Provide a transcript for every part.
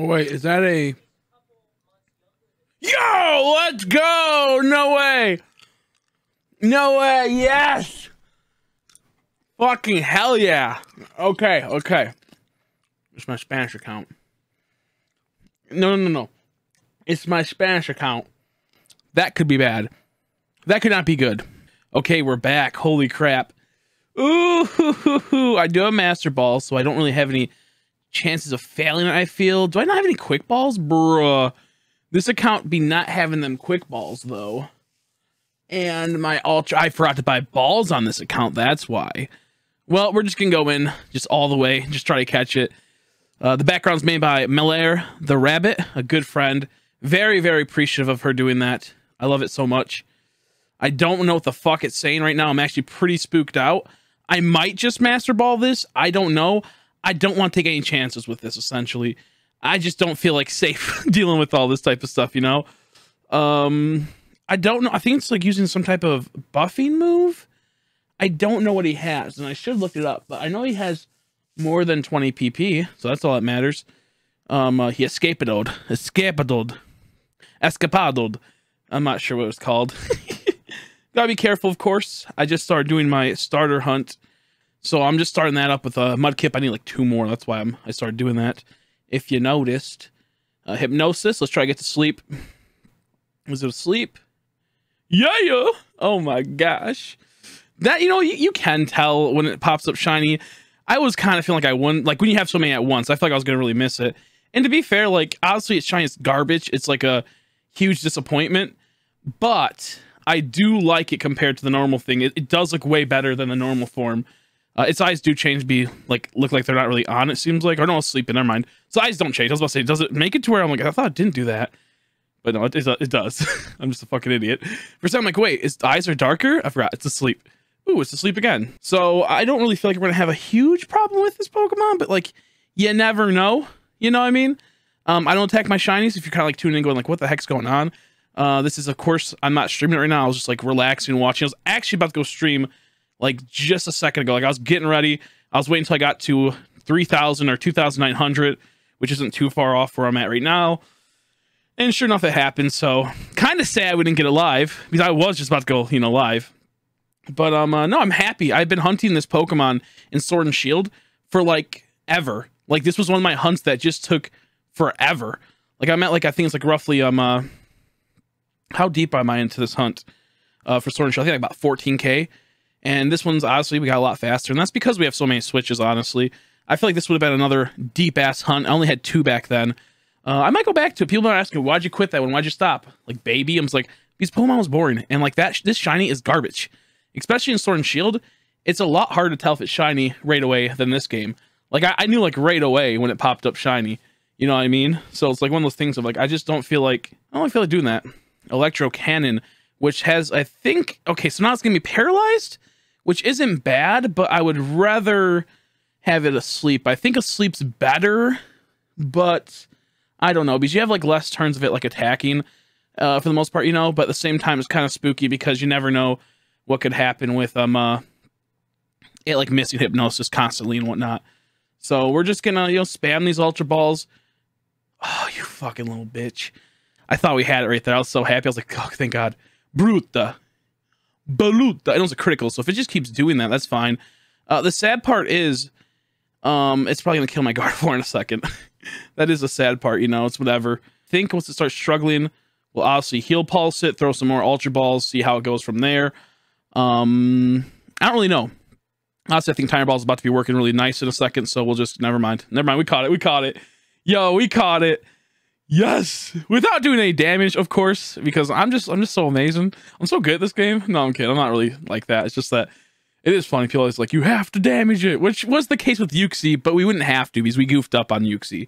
Oh wait, is that a? Yo, let's go! No way! No way! Yes! Fucking hell yeah! Okay, okay. It's my Spanish account. No, no, no. no, It's my Spanish account. That could be bad. That could not be good. Okay, we're back. Holy crap. Ooh, hoo, hoo, hoo. I do have Master Ball, so I don't really have any chances of failing, I feel. Do I not have any quick balls? Bruh. This account be not having them quick balls, though. And my ultra, I forgot to buy balls on this account. That's why. Well, we're just going to go in just all the way. Just try to catch it. Uh, the background's made by Melaire the Rabbit, a good friend. Very, very appreciative of her doing that. I love it so much. I don't know what the fuck it's saying right now. I'm actually pretty spooked out. I might just master ball this. I don't know. I don't want to take any chances with this. Essentially, I just don't feel like safe dealing with all this type of stuff. You know, um, I don't know. I think it's like using some type of buffing move. I don't know what he has, and I should look it up. But I know he has more than 20 PP, so that's all that matters. Um, uh, he escaped, escaped, escaped. I'm not sure what it was called. Gotta be careful, of course. I just started doing my starter hunt so I'm just starting that up with a mud Mudkip. I need like two more. That's why I'm, I started doing that. If you noticed, uh, hypnosis. Let's try to get to sleep. Was it asleep? Yeah, yeah. Oh my gosh. That you know you, you can tell when it pops up shiny. I was kind of feeling like I won. Like when you have so many at once, I felt like I was gonna really miss it. And to be fair, like obviously it's shiny, it's garbage. It's like a huge disappointment. But I do like it compared to the normal thing. It, it does look way better than the normal form. Uh, its eyes do change, be like look like they're not really on. It seems like, or no, it's sleeping. Never mind. So eyes don't change. I was about to say, does it make it to where I'm like, I thought it didn't do that, but no, it, it, it does. I'm just a fucking idiot. For some, I'm like, wait, its eyes are darker. I forgot. It's asleep. Ooh, it's asleep again. So I don't really feel like we're gonna have a huge problem with this Pokemon, but like, you never know. You know what I mean? Um, I don't attack my shinies. If you're kind of like tuning in, going like, what the heck's going on? Uh, this is, of course, I'm not streaming it right now. I was just like relaxing and watching. I was actually about to go stream like just a second ago. Like I was getting ready. I was waiting until I got to 3,000 or 2,900, which isn't too far off where I'm at right now. And sure enough, it happened. So kind of sad we didn't get it live because I was just about to go, you know, live. But um, uh, no, I'm happy. I've been hunting this Pokemon in Sword and Shield for like ever. Like this was one of my hunts that just took forever. Like I'm at like I think it's like roughly um uh, how deep am I into this hunt uh, for Sword and Shield? I think like about 14k and this one's honestly, we got a lot faster. And that's because we have so many switches, honestly. I feel like this would have been another deep ass hunt. I only had two back then. Uh, I might go back to it. People are asking, why'd you quit that one? Why'd you stop? Like, baby. I'm just like, because Pokemon was boring. And like that, this shiny is garbage. Especially in Sword and Shield, it's a lot harder to tell if it's shiny right away than this game. Like, I, I knew like right away when it popped up shiny. You know what I mean? So it's like one of those things of like, I just don't feel like, I don't feel like doing that. Electro Cannon, which has, I think, okay, so now it's going to be paralyzed? which isn't bad, but I would rather have it asleep. I think asleep's better, but I don't know because you have like less turns of it like attacking uh, for the most part, you know. But at the same time, it's kind of spooky because you never know what could happen with um uh, it like missing hypnosis constantly and whatnot. So we're just gonna you know spam these ultra balls. Oh, you fucking little bitch! I thought we had it right there. I was so happy. I was like, oh, thank God, Bruta. Balut. I know it's a critical, so if it just keeps doing that, that's fine. Uh, the sad part is, um, it's probably gonna kill my guard for in a second. that is the sad part, you know. It's whatever. think once it starts struggling, we'll obviously heal pulse it, throw some more ultra balls, see how it goes from there. Um, I don't really know. Honestly, I think Ball Ball's about to be working really nice in a second, so we'll just never mind. Never mind. We caught it. We caught it. Yo, we caught it. Yes, without doing any damage, of course, because I'm just I'm just so amazing. I'm so good at this game. No, I'm kidding. I'm not really like that. It's just that it is funny. People always like you have to damage it, which was the case with Yuxi, but we wouldn't have to because we goofed up on Yuxi.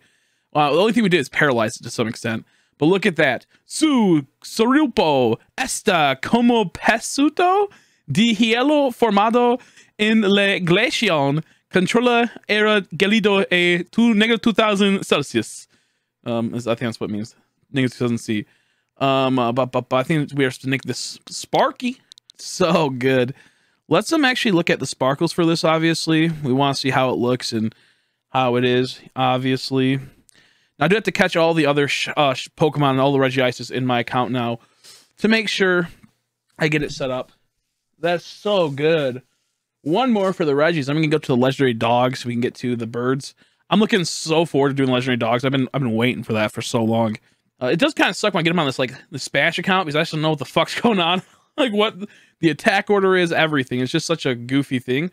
Uh, the only thing we did is paralyze it to some extent. But look at that. Su Sorupo esta como pesuto de hielo formado en la glacion controla era gelido a tu negative 2000 Celsius. Um, is, I think that's what it means. Niggas doesn't see. Um, uh, but, but, but I think we are Nick this Sparky. So good. Let's um actually look at the sparkles for this. Obviously, we want to see how it looks and how it is. Obviously, now, I do have to catch all the other uh, Pokemon and all the Regices in my account now to make sure I get it set up. That's so good. One more for the Reggies. I'm gonna go to the legendary dogs so we can get to the birds. I'm looking so forward to doing legendary dogs. I've been I've been waiting for that for so long. Uh, it does kind of suck when I get them on this like the Spash account because I just don't know what the fuck's going on, like what the attack order is, everything. It's just such a goofy thing.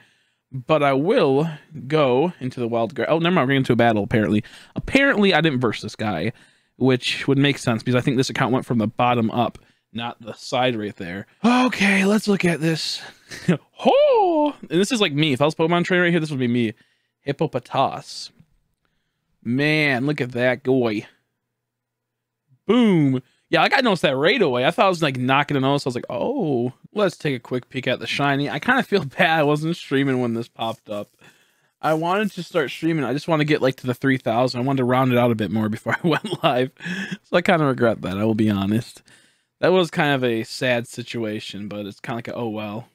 But I will go into the wild. Oh, never mind. We're into a battle apparently. Apparently, I didn't verse this guy, which would make sense because I think this account went from the bottom up, not the side right there. Okay, let's look at this. oh, and this is like me. If I was Pokemon trainer right here, this would be me. Hippopotas. Man, look at that boy. Boom. Yeah, like I noticed that right away. I thought I was like knocking it on, so I was like, oh, let's take a quick peek at the shiny. I kind of feel bad I wasn't streaming when this popped up. I wanted to start streaming. I just want to get like to the 3,000. I wanted to round it out a bit more before I went live. So I kind of regret that, I will be honest. That was kind of a sad situation, but it's kind of like, a, oh, well.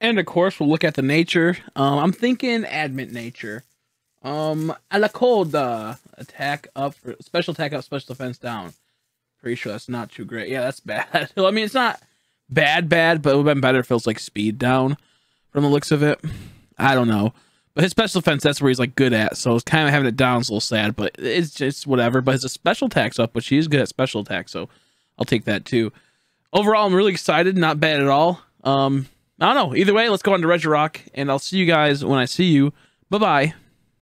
And of course, we'll look at the nature. Um, I'm thinking admin nature. Um, a la coda uh, Attack up, special attack up, special defense down. Pretty sure that's not too great. Yeah, that's bad. I mean, it's not bad, bad, but it would have been better if it was like speed down from the looks of it. I don't know. But his special defense, that's where he's like good at. So it's kind of having it down is a little sad, but it's just whatever. But his special attack's up, but she's good at special attack, so I'll take that too. Overall, I'm really excited. Not bad at all. Um, I don't know. Either way, let's go on to Regirock, and I'll see you guys when I see you. Bye-bye.